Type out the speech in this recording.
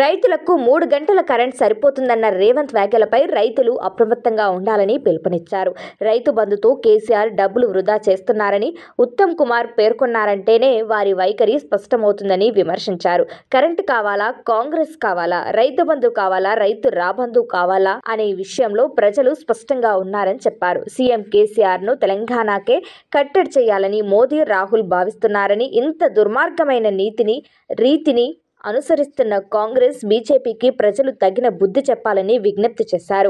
రైతులకు మూడు గంటల కరెంట్ సరిపోతుందన్న రేవంత్ వ్యాఖ్యలపై రైతులు అప్రమత్తంగా ఉండాలని పిలుపునిచ్చారు రైతు బంధుతో కేసీఆర్ డబ్బులు వృధా చేస్తున్నారని ఉత్తమ్ కుమార్ పేర్కొన్నారంటేనే వారి వైఖరి స్పష్టమవుతుందని విమర్శించారు కరెంటు కావాలా కాంగ్రెస్ కావాలా రైతు బంధు కావాలా రైతు రాబంధు కావాలా అనే విషయంలో ప్రజలు స్పష్టంగా ఉన్నారని చెప్పారు సీఎం కేసీఆర్ ను తెలంగాణకే కట్టడి చేయాలని మోదీ రాహుల్ భావిస్తున్నారని ఇంత దుర్మార్గమైన నీతిని రీతిని అనుసరిస్తున్న కాంగ్రెస్ బీజేపీకి ప్రజలు తగిన బుద్ధి చెప్పాలని విజ్ఞప్తి చేశారు